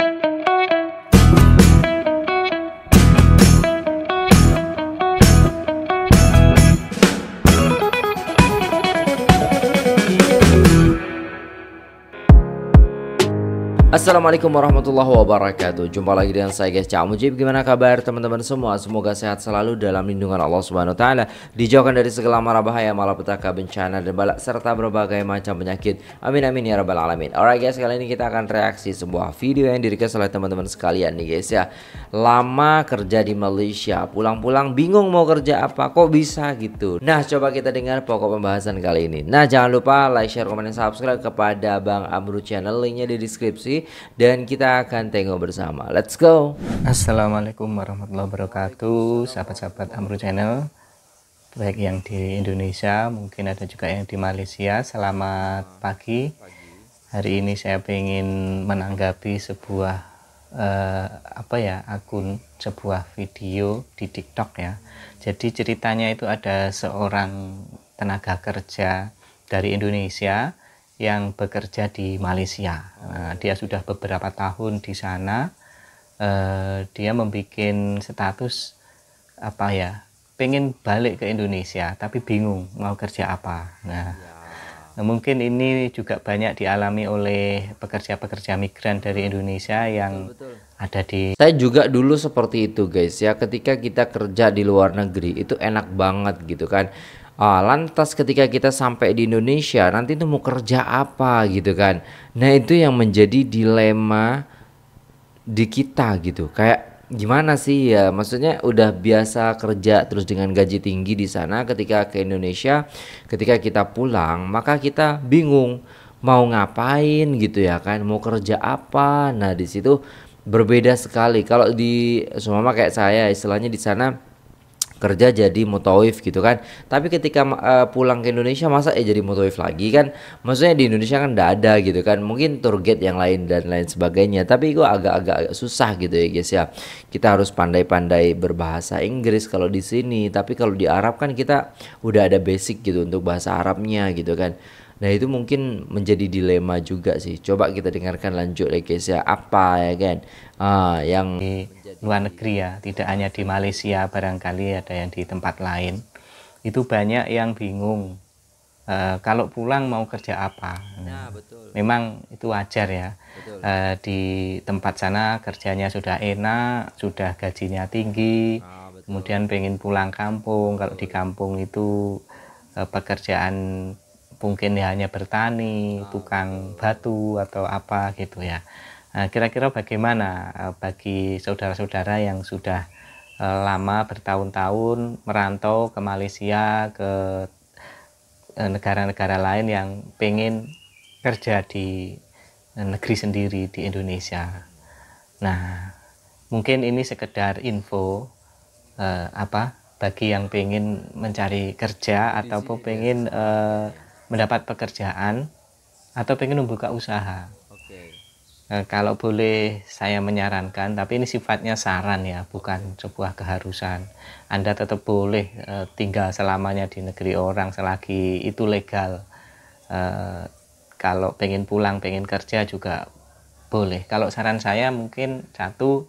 Thank you. Assalamualaikum warahmatullahi wabarakatuh Jumpa lagi dengan saya guys Cak Mujib Gimana kabar teman-teman semua Semoga sehat selalu dalam lindungan Allah Subhanahu wa Taala. Dijauhkan dari segala mara bahaya Malapetaka, bencana, dan balak Serta berbagai macam penyakit Amin amin ya rabbal alamin Alright guys kali ini kita akan reaksi sebuah video yang direquest oleh teman-teman sekalian nih guys ya Lama kerja di Malaysia Pulang-pulang bingung mau kerja apa Kok bisa gitu Nah coba kita dengar pokok pembahasan kali ini Nah jangan lupa like, share, komen, dan subscribe kepada Bang Amru channel Linknya di deskripsi dan kita akan tengok bersama. Let's go. Assalamualaikum warahmatullahi wabarakatuh, sahabat-sahabat Amru Channel. Baik yang di Indonesia, mungkin ada juga yang di Malaysia. Selamat pagi. Hari ini saya ingin menanggapi sebuah eh, apa ya akun sebuah video di TikTok ya. Jadi ceritanya itu ada seorang tenaga kerja dari Indonesia yang bekerja di Malaysia. Nah, dia sudah beberapa tahun di sana. Eh, dia membuat status apa ya? Pengen balik ke Indonesia, tapi bingung mau kerja apa. Nah, ya. mungkin ini juga banyak dialami oleh pekerja-pekerja migran dari Indonesia yang betul, betul. ada di. Saya juga dulu seperti itu, guys. Ya, ketika kita kerja di luar negeri itu enak banget gitu kan Ah, lantas ketika kita sampai di Indonesia nanti itu mau kerja apa gitu kan. Nah, itu yang menjadi dilema di kita gitu. Kayak gimana sih ya? Maksudnya udah biasa kerja terus dengan gaji tinggi di sana ketika ke Indonesia, ketika kita pulang, maka kita bingung mau ngapain gitu ya kan, mau kerja apa. Nah, di situ berbeda sekali. Kalau di semua kayak saya istilahnya di sana kerja jadi mutawif gitu kan tapi ketika uh, pulang ke Indonesia masa eh jadi mutawif lagi kan maksudnya di Indonesia kan tidak ada gitu kan mungkin target yang lain dan lain sebagainya tapi gue agak-agak susah gitu ya guys ya kita harus pandai-pandai berbahasa Inggris kalau di sini tapi kalau di Arab kan kita udah ada basic gitu untuk bahasa Arabnya gitu kan Nah itu mungkin menjadi dilema juga sih. Coba kita dengarkan lanjut ya guys ya apa ya kan uh, yang luar negeri ya, tidak hanya di Malaysia barangkali ada yang di tempat lain. Itu banyak yang bingung e, kalau pulang mau kerja apa. Nah, betul. Memang itu wajar ya. E, di tempat sana kerjanya sudah enak, sudah gajinya tinggi. Nah, Kemudian pengen pulang kampung. Kalau di kampung itu e, pekerjaan mungkin hanya bertani, nah, tukang betul. batu atau apa gitu ya. Nah, kira-kira bagaimana eh, bagi saudara-saudara yang sudah eh, lama bertahun-tahun merantau ke Malaysia, ke eh, negara-negara lain yang pengen kerja di negeri sendiri di Indonesia. Nah, mungkin ini sekedar info eh, apa bagi yang pengen mencari kerja ataupun pengen ya. eh, mendapat pekerjaan atau pengen membuka usaha. Eh, kalau boleh saya menyarankan, tapi ini sifatnya saran ya, bukan sebuah keharusan. Anda tetap boleh e, tinggal selamanya di negeri orang selagi itu legal. E, kalau pengen pulang, pengen kerja juga boleh. Kalau saran saya mungkin satu,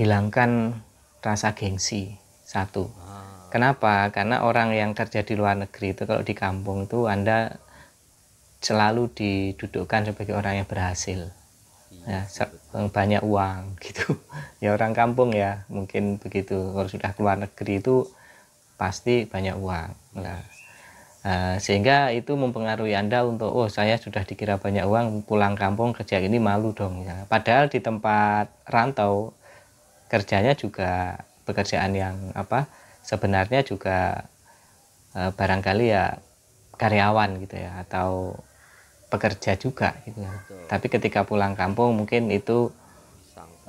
hilangkan rasa gengsi. Satu. Ah. Kenapa? Karena orang yang kerja di luar negeri itu kalau di kampung itu Anda selalu didudukkan sebagai orang yang berhasil iya, ya eh, banyak uang gitu ya orang kampung ya mungkin begitu kalau sudah keluar negeri itu pasti banyak uang nah sehingga itu mempengaruhi anda untuk oh saya sudah dikira banyak uang pulang kampung kerja ini malu dong ya padahal di tempat rantau kerjanya juga pekerjaan yang apa sebenarnya juga eh, barangkali ya karyawan gitu ya atau bekerja juga gitu. Betul. Tapi ketika pulang kampung mungkin itu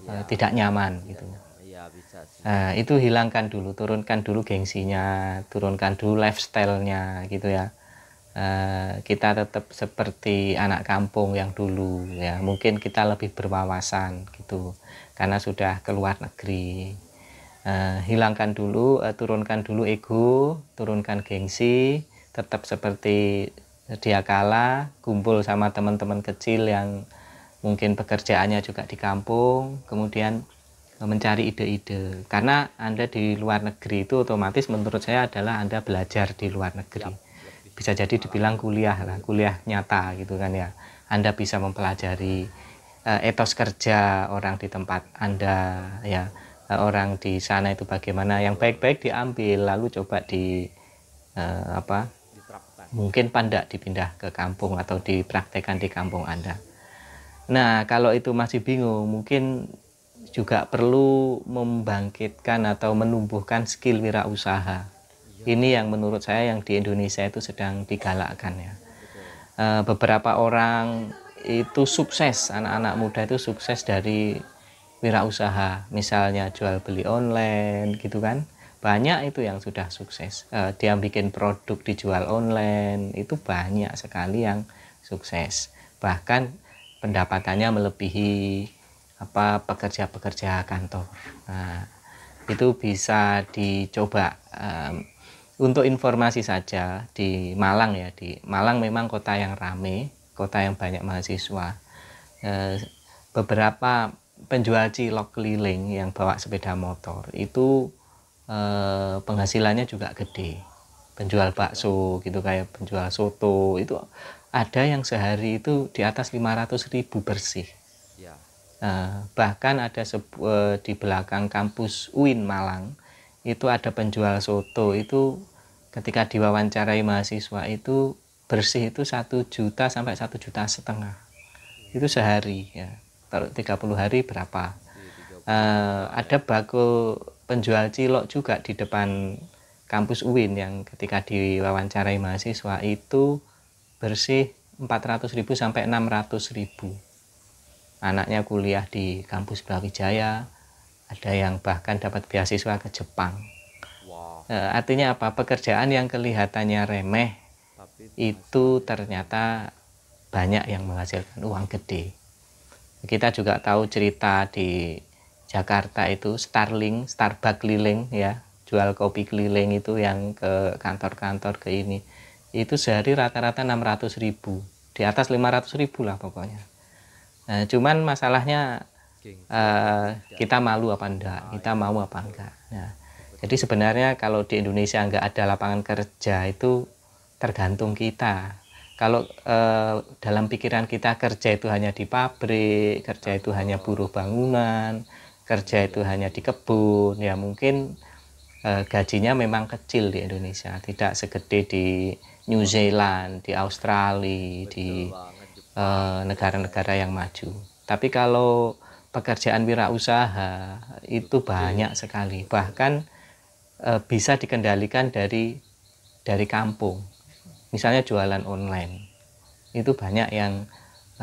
ya, uh, tidak nyaman tidak gitu. Ya, bisa sih. Uh, itu hilangkan dulu, turunkan dulu gengsinya, turunkan dulu lifestyle-nya gitu ya. Uh, kita tetap seperti anak kampung yang dulu ya. Mungkin kita lebih berwawasan gitu karena sudah keluar negeri. Uh, hilangkan dulu, uh, turunkan dulu ego, turunkan gengsi, tetap seperti sedia kala kumpul sama teman-teman kecil yang mungkin pekerjaannya juga di kampung, kemudian mencari ide-ide. Karena Anda di luar negeri itu otomatis menurut saya adalah Anda belajar di luar negeri. Iya. Bisa jadi dibilang kuliah lah, kuliah nyata gitu kan ya. Anda bisa mempelajari eh, etos kerja orang di tempat Anda ya. Eh, orang di sana itu bagaimana yang baik-baik diambil lalu coba di eh, apa mungkin pandak dipindah ke kampung atau dipraktekkan di kampung Anda. Nah, kalau itu masih bingung, mungkin juga perlu membangkitkan atau menumbuhkan skill wirausaha. Ini yang menurut saya yang di Indonesia itu sedang digalakkan ya. Eh, beberapa orang itu sukses, anak-anak muda itu sukses dari wirausaha, misalnya jual beli online gitu kan banyak itu yang sudah sukses uh, eh, dia bikin produk dijual online itu banyak sekali yang sukses bahkan pendapatannya melebihi apa pekerja-pekerja kantor nah, itu bisa dicoba um, untuk informasi saja di Malang ya di Malang memang kota yang rame kota yang banyak mahasiswa uh, beberapa penjual cilok keliling yang bawa sepeda motor itu Eh, penghasilannya juga gede penjual bakso gitu kayak penjual soto itu ada yang sehari itu di atas 500 ribu bersih ya. eh, bahkan ada eh, di belakang kampus UIN Malang itu ada penjual soto itu ketika diwawancarai mahasiswa itu bersih itu satu juta sampai satu juta setengah itu sehari ya kalau 30 hari berapa Uh, ada bakul penjual cilok juga di depan kampus UIN yang ketika diwawancarai mahasiswa itu bersih 400.000 sampai 600.000. Anaknya kuliah di kampus Brawijaya, ada yang bahkan dapat beasiswa ke Jepang. Eh, artinya apa? Pekerjaan yang kelihatannya remeh itu ternyata banyak yang menghasilkan uang gede. Kita juga tahu cerita di Jakarta itu Starling, Starbucks keliling ya, jual kopi keliling itu yang ke kantor-kantor ke ini. Itu sehari rata-rata ratus ribu, di atas ratus ribu lah pokoknya. Nah, cuman masalahnya uh, kita malu apa enggak, ah, kita iya. mau apa enggak. Nah, jadi sebenarnya kalau di Indonesia enggak ada lapangan kerja itu tergantung kita. Kalau eh, dalam pikiran kita kerja itu hanya di pabrik, kerja itu hanya buruh bangunan, kerja itu hanya di kebun ya mungkin eh, gajinya memang kecil di Indonesia tidak segede di New Zealand di Australia di eh, negara-negara eh, yang maju tapi kalau pekerjaan wirausaha itu banyak sekali bahkan eh, bisa dikendalikan dari dari kampung misalnya jualan online itu banyak yang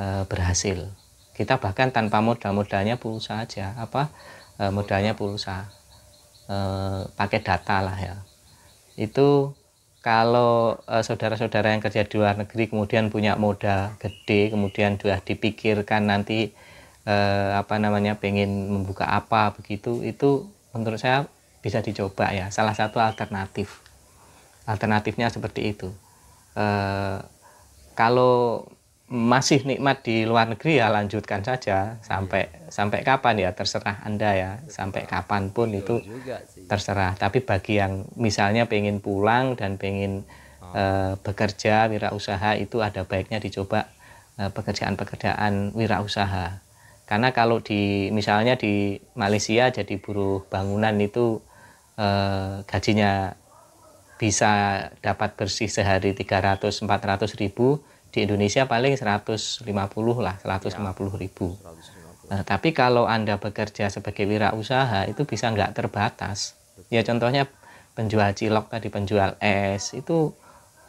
eh, berhasil kita bahkan tanpa modal modalnya pulsa aja apa e, modalnya pulsa e, pakai data lah ya itu kalau eh, saudara-saudara yang kerja di luar negeri kemudian punya modal gede kemudian sudah dipikirkan nanti eh, apa namanya pengen membuka apa begitu itu menurut saya bisa dicoba ya salah satu alternatif alternatifnya seperti itu eh, kalau masih nikmat di luar negeri ya lanjutkan saja sampai ya. sampai kapan ya terserah anda ya sampai kapan pun itu terserah tapi bagi yang misalnya pengen pulang dan pengen uh, bekerja wirausaha itu ada baiknya dicoba uh, pekerjaan-pekerjaan wirausaha karena kalau di misalnya di Malaysia jadi buruh bangunan itu uh, gajinya bisa dapat bersih sehari 300 400 ribu di Indonesia paling 150 lah 150 ribu ya, nah, tapi kalau anda bekerja sebagai wirausaha itu bisa nggak terbatas ya contohnya penjual cilok tadi penjual es itu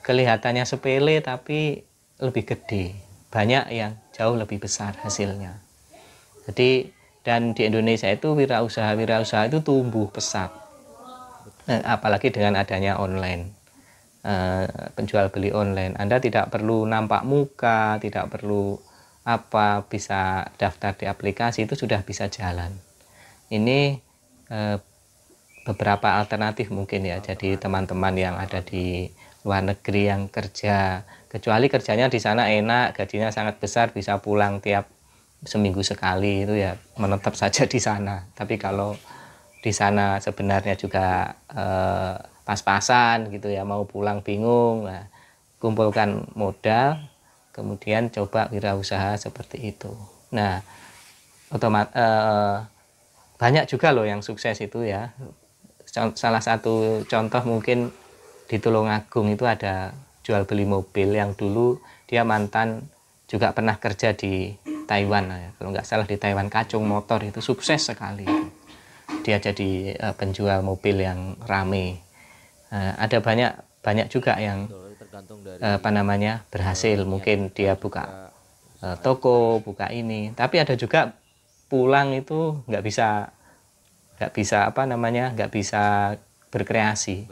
kelihatannya sepele tapi lebih gede banyak yang jauh lebih besar hasilnya jadi dan di Indonesia itu wirausaha wirausaha itu tumbuh pesat nah, apalagi dengan adanya online uh, penjual beli online. Anda tidak perlu nampak muka, tidak perlu apa, bisa daftar di aplikasi itu sudah bisa jalan. Ini uh, beberapa alternatif mungkin ya. Jadi teman-teman yang ada di luar negeri yang kerja, kecuali kerjanya di sana enak, gajinya sangat besar, bisa pulang tiap seminggu sekali itu ya menetap saja di sana. Tapi kalau di sana sebenarnya juga eh, pas-pasan gitu ya mau pulang bingung nah, kumpulkan modal kemudian coba wirausaha seperti itu nah otomat eh, banyak juga loh yang sukses itu ya salah satu contoh mungkin di Tulungagung itu ada jual beli mobil yang dulu dia mantan juga pernah kerja di Taiwan ya. kalau nggak salah di Taiwan kacung motor itu sukses sekali dia jadi eh, penjual mobil yang rame uh, ada banyak banyak juga yang eh, apa namanya berhasil iya, mungkin iya, dia iya, buka uh, toko buka ini tapi ada juga pulang itu nggak bisa nggak bisa apa namanya nggak bisa berkreasi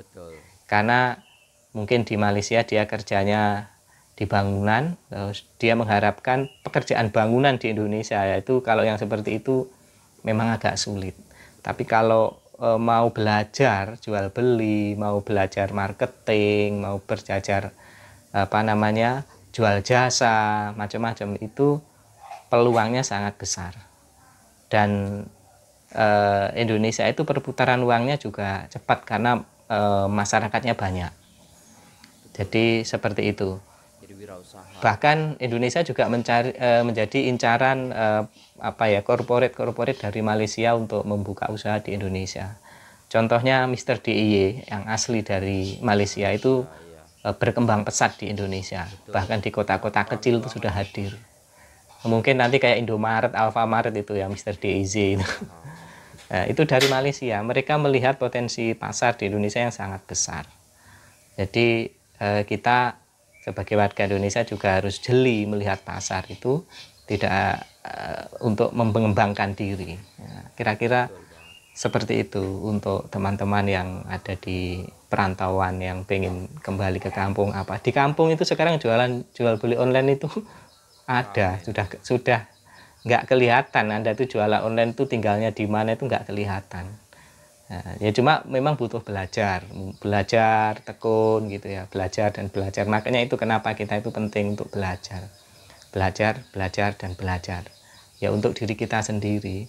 karena mungkin di Malaysia dia kerjanya di bangunan terus dia mengharapkan pekerjaan bangunan di Indonesia yaitu kalau yang seperti itu memang agak sulit tapi kalau Eh, mau belajar jual beli, mau belajar marketing, mau berjajar apa namanya jual jasa, macam-macam itu peluangnya sangat besar. Dan eh, Indonesia itu perputaran uangnya juga cepat karena eh, masyarakatnya banyak. Jadi seperti itu. Bahkan Indonesia juga mencari, eh, menjadi incaran eh, apa ya korporat-korporat dari Malaysia untuk membuka usaha di Indonesia. Contohnya Mr. DIY yang asli dari Malaysia itu iya, iya. Eh, berkembang pesat di Indonesia. Bahkan di kota-kota kecil itu sudah hadir. Mungkin nanti kayak Indomaret, Alfamaret itu ya Mr. DIY itu. Oh. Nah, itu dari Malaysia. Mereka melihat potensi pasar di Indonesia yang sangat besar. Jadi eh, kita sebagai warga Indonesia juga harus jeli melihat pasar itu tidak uh, untuk mengembangkan diri. Ya, kira-kira seperti itu untuk teman-teman yang ada di perantauan yang pengen kembali ke kampung apa di kampung itu sekarang jualan jual beli online itu ada sudah sudah nggak kelihatan anda itu jualan online itu tinggalnya di mana itu nggak kelihatan Nah, ya cuma memang butuh belajar, belajar tekun gitu ya, belajar dan belajar. Makanya itu kenapa kita itu penting untuk belajar. Belajar, belajar dan belajar. Ya untuk diri kita sendiri.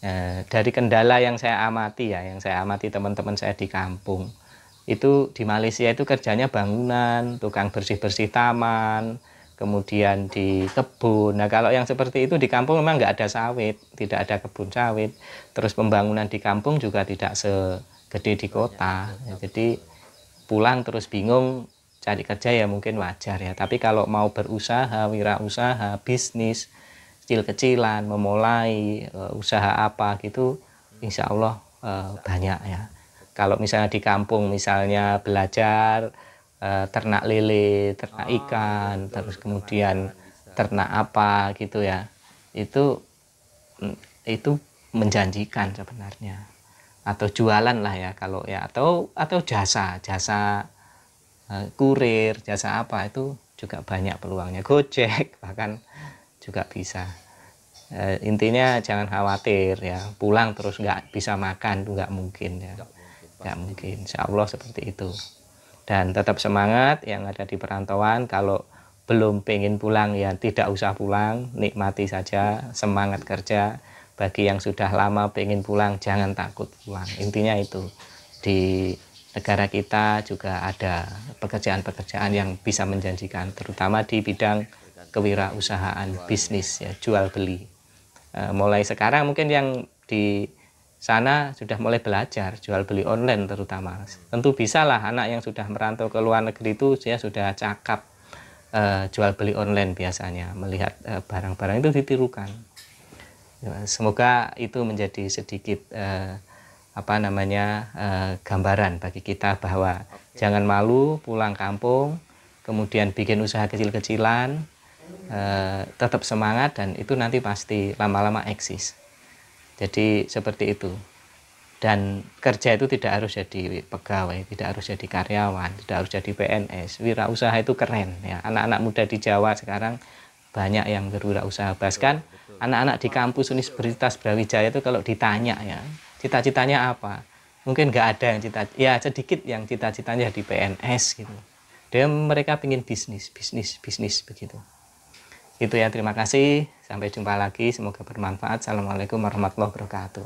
Eh, dari kendala yang saya amati ya, yang saya amati teman-teman saya di kampung. Itu di Malaysia itu kerjanya bangunan, tukang bersih-bersih taman, kemudian di kebun. Nah kalau yang seperti itu di kampung memang nggak ada sawit, tidak ada kebun sawit. Terus pembangunan di kampung juga tidak segede di kota. Ya, ya jadi pulang terus bingung cari kerja ya mungkin wajar ya. Tapi kalau mau berusaha, wirausaha, bisnis kecil-kecilan, memulai eh, usaha apa gitu, insya Allah eh, banyak ya. Kalau misalnya di kampung misalnya belajar Eh, ternak lele, ternak oh, ikan, betul, terus kemudian ternak apa gitu ya. Itu mm, itu menjanjikan sebenarnya. Atau jualan lah ya kalau ya atau atau jasa, jasa eh, kurir, jasa apa itu juga banyak peluangnya. Gojek bahkan juga bisa. Uh, intinya jangan khawatir ya pulang terus nggak bisa makan tuh nggak mungkin ya nggak mungkin, mungkin. insya Allah seperti itu dan tetap semangat yang ada di perantauan kalau belum pengen pulang ya tidak usah pulang nikmati saja semangat kerja bagi yang sudah lama pengen pulang jangan takut pulang intinya itu di negara kita juga ada pekerjaan-pekerjaan yang bisa menjanjikan terutama di bidang kewirausahaan bisnis ya jual beli eh, mulai sekarang mungkin yang di sana sudah mulai belajar jual beli online terutama. Tentu bisalah anak yang sudah merantau ke luar negeri itu dia sudah cakap e, jual beli online biasanya melihat eh, barang-barang e, itu ditirukan. Ya, semoga itu menjadi sedikit e, apa namanya e, gambaran bagi kita bahwa Oke. jangan malu pulang kampung, kemudian bikin usaha kecil-kecilan, e, tetap semangat dan itu nanti pasti lama-lama eksis. Jadi seperti itu. Dan kerja itu tidak harus jadi pegawai, tidak harus jadi karyawan, tidak harus jadi PNS. Wirausaha itu keren ya. Anak-anak muda di Jawa sekarang banyak yang berwirausaha. Bahkan anak-anak di kampus Universitas Brawijaya itu kalau ditanya ya, cita-citanya apa? Mungkin nggak ada yang cita, ya sedikit yang cita-citanya di PNS gitu. Dan mereka ingin bisnis, bisnis, bisnis begitu. Itu ya terima kasih. Sampai jumpa lagi, semoga bermanfaat. Assalamualaikum warahmatullahi wabarakatuh.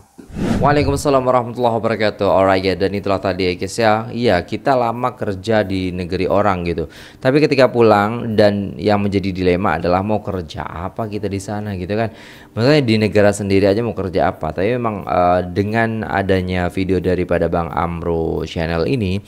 Waalaikumsalam warahmatullahi wabarakatuh. Alright ya, dan itulah tadi ya guys ya. Iya, kita lama kerja di negeri orang gitu. Tapi ketika pulang dan yang menjadi dilema adalah mau kerja apa kita di sana gitu kan. Maksudnya di negara sendiri aja mau kerja apa. Tapi memang uh, dengan adanya video daripada Bang Amro channel ini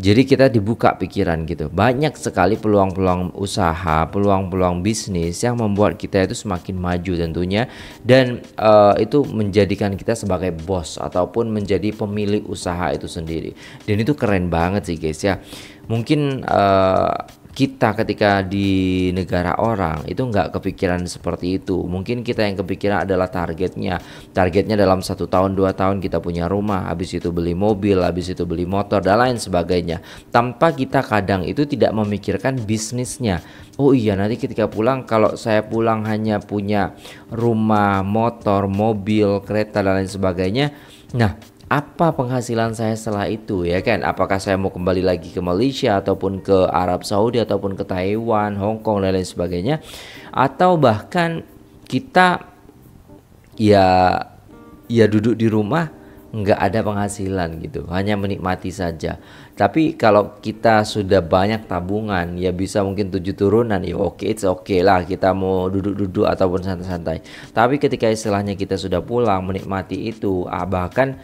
jadi kita dibuka pikiran gitu. Banyak sekali peluang-peluang usaha, peluang-peluang bisnis yang membuat kita itu semakin maju tentunya dan uh, itu menjadikan kita sebagai bos ataupun menjadi pemilik usaha itu sendiri. Dan itu keren banget sih guys ya. Mungkin uh, kita ketika di negara orang itu nggak kepikiran seperti itu mungkin kita yang kepikiran adalah targetnya targetnya dalam satu tahun dua tahun kita punya rumah habis itu beli mobil habis itu beli motor dan lain sebagainya tanpa kita kadang itu tidak memikirkan bisnisnya oh iya nanti ketika pulang kalau saya pulang hanya punya rumah motor mobil kereta dan lain sebagainya nah apa penghasilan saya setelah itu ya kan apakah saya mau kembali lagi ke Malaysia ataupun ke Arab Saudi ataupun ke Taiwan Hong Kong dan lain sebagainya atau bahkan kita ya ya duduk di rumah nggak ada penghasilan gitu hanya menikmati saja tapi kalau kita sudah banyak tabungan ya bisa mungkin tujuh turunan ya oke okay, it's oke okay lah kita mau duduk-duduk ataupun santai-santai tapi ketika istilahnya kita sudah pulang menikmati itu ah, bahkan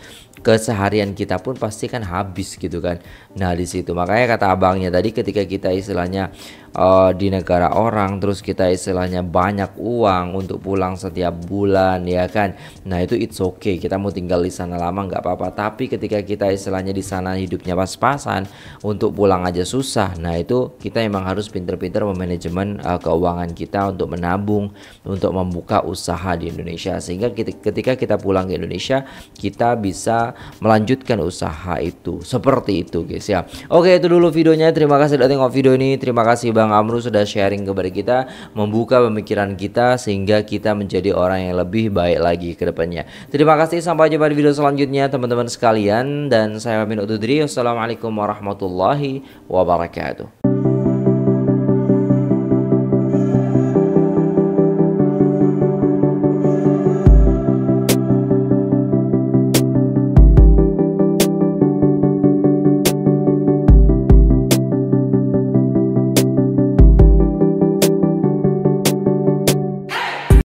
keseharian kita pun pasti kan habis gitu kan Nah di situ makanya kata abangnya tadi ketika kita istilahnya uh, di negara orang terus kita istilahnya banyak uang untuk pulang setiap bulan ya kan. Nah itu it's okay kita mau tinggal di sana lama nggak apa-apa. Tapi ketika kita istilahnya di sana hidupnya pas-pasan untuk pulang aja susah. Nah itu kita emang harus pinter-pinter memanajemen uh, keuangan kita untuk menabung untuk membuka usaha di Indonesia sehingga ketika kita pulang ke Indonesia kita bisa melanjutkan usaha itu seperti itu guys ya oke itu dulu videonya terima kasih sudah tengok video ini terima kasih Bang Amru sudah sharing kepada kita membuka pemikiran kita sehingga kita menjadi orang yang lebih baik lagi ke depannya terima kasih sampai jumpa di video selanjutnya teman-teman sekalian dan saya Amin Ududri wassalamualaikum warahmatullahi wabarakatuh